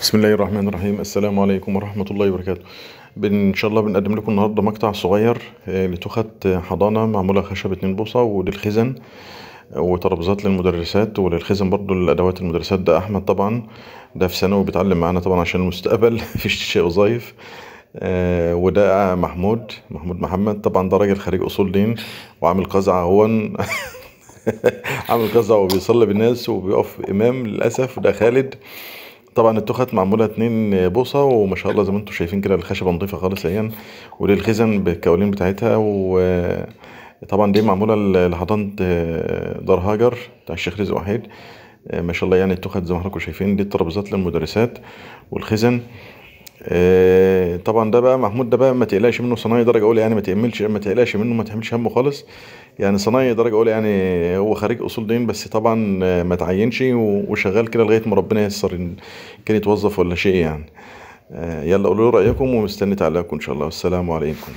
بسم الله الرحمن الرحيم السلام عليكم ورحمة الله وبركاته إن شاء الله بنقدم لكم النهاردة مقطع صغير لتخت حضانة معمولة خشب 2 بوصة وللخزن وترابيزات للمدرسات وللخزن برضو للادوات المدرسات ده أحمد طبعا ده في ثانوي بيتعلم معانا طبعا عشان المستقبل مفيش وظايف آه وده محمود محمود محمد طبعا ده راجل خريج أصول دين وعامل قزعة هو عامل قزعة وبيصلي بالناس وبيقف إمام للأسف ده خالد طبعا التخت معموله اتنين بوصه وما شاء الله زي ما انتم شايفين كده الخشبه نظيفه خالص اهي وللخزن بالكوالين بتاعتها وطبعا دي معموله لحضانه آه، دار هاجر بتاع الشيخ رزق وحيد آه، ما شاء الله يعني التخت زي ما حضراتكم شايفين دي الترابيزات للمدرسات والخزن آه، طبعا ده بقى محمود ده بقى ما تقلقش منه صنايعي درجه اولى يعني ما تقلش ما تقلقش منه ما تحملش همه خالص يعني صنايعي درجه اولى يعني هو خريج اصول دين بس طبعا ما تعينش وشغال كده لغايه ما ربنا ييسر ان كان يتوظف ولا شيء يعني آه، يلا قولوا رايكم ومستني تعليقكم ان شاء الله والسلام عليكم